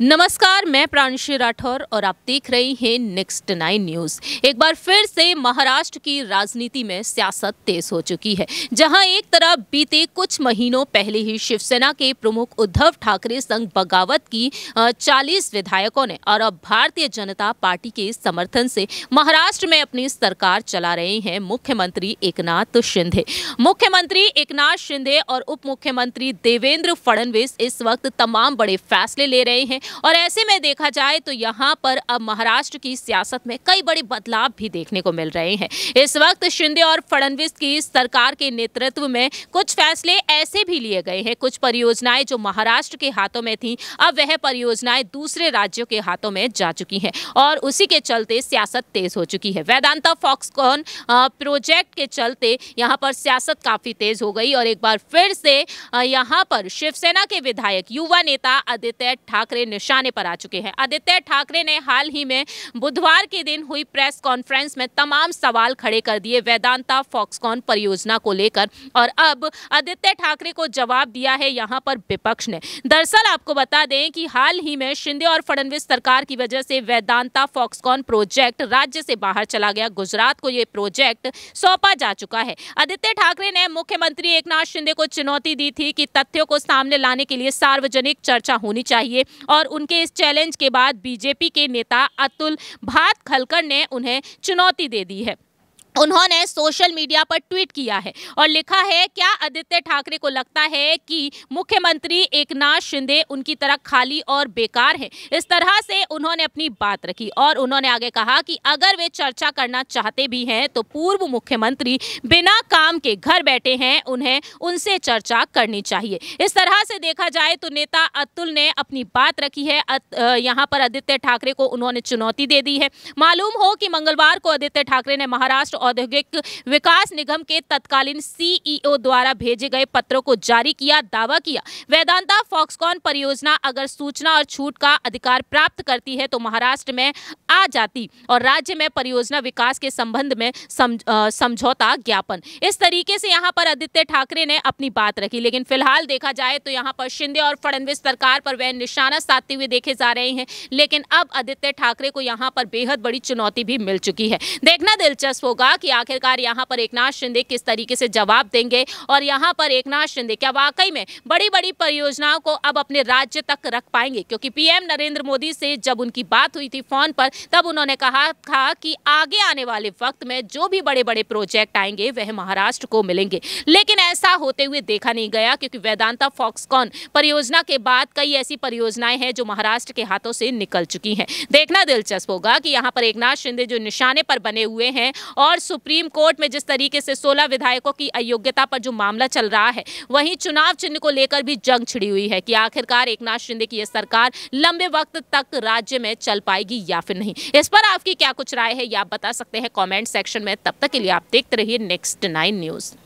नमस्कार मैं प्रांशी राठौर और आप देख रहे हैं नेक्स्ट नाइन न्यूज एक बार फिर से महाराष्ट्र की राजनीति में सियासत तेज हो चुकी है जहां एक तरफ बीते कुछ महीनों पहले ही शिवसेना के प्रमुख उद्धव ठाकरे संघ बगावत की 40 विधायकों ने और अब भारतीय जनता पार्टी के समर्थन से महाराष्ट्र में अपनी सरकार चला रहे हैं मुख्यमंत्री एक शिंदे मुख्यमंत्री एक शिंदे और उप मुख्यमंत्री देवेंद्र फडणवीस इस वक्त तमाम बड़े फैसले ले रहे हैं और ऐसे में देखा जाए तो यहाँ पर अब महाराष्ट्र की सियासत में कई बड़े बदलाव भी देखने को मिल रहे हैं इस वक्त शिंदे और फडणवीस की सरकार के नेतृत्व में कुछ फैसले ऐसे भी लिए गए हैं कुछ परियोजनाएं जो महाराष्ट्र के हाथों में थी अब वह परियोजनाएं दूसरे राज्यों के हाथों में जा चुकी हैं और उसी के चलते सियासत तेज हो चुकी है वेदांता फॉक्सकॉन प्रोजेक्ट के चलते यहाँ पर सियासत काफी तेज हो गई और एक बार फिर से यहाँ पर शिवसेना के विधायक युवा नेता आदित्य ठाकरे ने निशाने पर आ चुके हैं आदित्य ठाकरे ने हाल ही में बुधवार के दिन हुई प्रेस कॉन्फ्रेंस में तमाम सवाल खड़े कर दिए वेदांता फॉक्सकॉन परियोजना को लेकर और अब आदित्य ठाकरे को जवाब दिया है यहाँ पर विपक्ष ने दरअसल आपको बता दें कि हाल ही में शिंदे और फडनवीस सरकार की वजह से वेदांता फॉक्सकॉन प्रोजेक्ट राज्य से बाहर चला गया गुजरात को ये प्रोजेक्ट सौंपा जा चुका है आदित्य ठाकरे ने मुख्यमंत्री एकनाथ शिंदे को चुनौती दी थी कि तथ्यों को सामने लाने के लिए सार्वजनिक चर्चा होनी चाहिए और उनके इस चैलेंज के बाद बीजेपी के नेता अतुल भात खलकर ने उन्हें चुनौती दे दी है उन्होंने सोशल मीडिया पर ट्वीट किया है और लिखा है क्या आदित्य ठाकरे को लगता है कि मुख्यमंत्री एकनाथ शिंदे उनकी तरह खाली और बेकार है इस तरह से उन्होंने अपनी बात रखी और उन्होंने आगे कहा कि अगर वे चर्चा करना चाहते भी हैं तो पूर्व मुख्यमंत्री बिना काम के घर बैठे हैं उन्हें उनसे चर्चा करनी चाहिए इस तरह से देखा जाए तो नेता अतुल ने अपनी बात रखी है यहाँ पर आदित्य ठाकरे को उन्होंने चुनौती दे दी है मालूम हो कि मंगलवार को आदित्य ठाकरे ने महाराष्ट्र औद्योगिक विकास निगम के तत्कालीन सीईओ e द्वारा भेजे गए पत्रों को जारी किया दावा किया वेदांता फॉक्सकॉन परियोजना अगर सूचना और छूट का अधिकार प्राप्त करती है तो महाराष्ट्र में आ जाती और राज्य में परियोजना विकास के संबंध में समझौता ज्ञापन इस तरीके से यहाँ पर आदित्य ठाकरे ने अपनी बात रखी लेकिन फिलहाल देखा जाए तो यहाँ पर शिंदे और फडनवीस सरकार पर वह निशाना साधते हुए देखे जा रहे हैं लेकिन अब आदित्य ठाकरे को यहाँ पर बेहद बड़ी चुनौती भी मिल चुकी है देखना दिलचस्प होगा कि आखिरकार यहाँ पर एक शिंदे किस तरीके से जवाब देंगे और यहाँ पर एक शिंदे क्या वाकई में बड़ी बड़ी परियोजनाओं को अब अपने राज्य तक रख पाएंगे क्योंकि पीएम नरेंद्र मोदी से जब उनकी बात हुई थी फोन पर तब उन्होंने कहा था कि आगे आने वाले वक्त में जो भी बड़े बड़े प्रोजेक्ट आएंगे वह महाराष्ट्र को मिलेंगे लेकिन ऐसा होते हुए देखा नहीं गया क्योंकि वेदांता फॉक्सकॉन परियोजना के बाद कई ऐसी परियोजनाएं हैं जो महाराष्ट्र के हाथों से निकल चुकी हैं देखना दिलचस्प होगा कि यहाँ पर एक शिंदे जो निशाने पर बने हुए हैं और सुप्रीम कोर्ट में जिस तरीके से सोलह विधायकों की अयोग्यता पर जो मामला चल रहा है वहीं चुनाव चिन्ह को लेकर भी जंग छिड़ी हुई है कि आखिरकार एक नाथ शिंदे की यह सरकार लंबे वक्त तक राज्य में चल पाएगी या फिर नहीं इस पर आपकी क्या कुछ राय है या आप बता सकते हैं कॉमेंट सेक्शन में तब तक के लिए आप देखते रहिए नेक्स्ट नाइन न्यूज़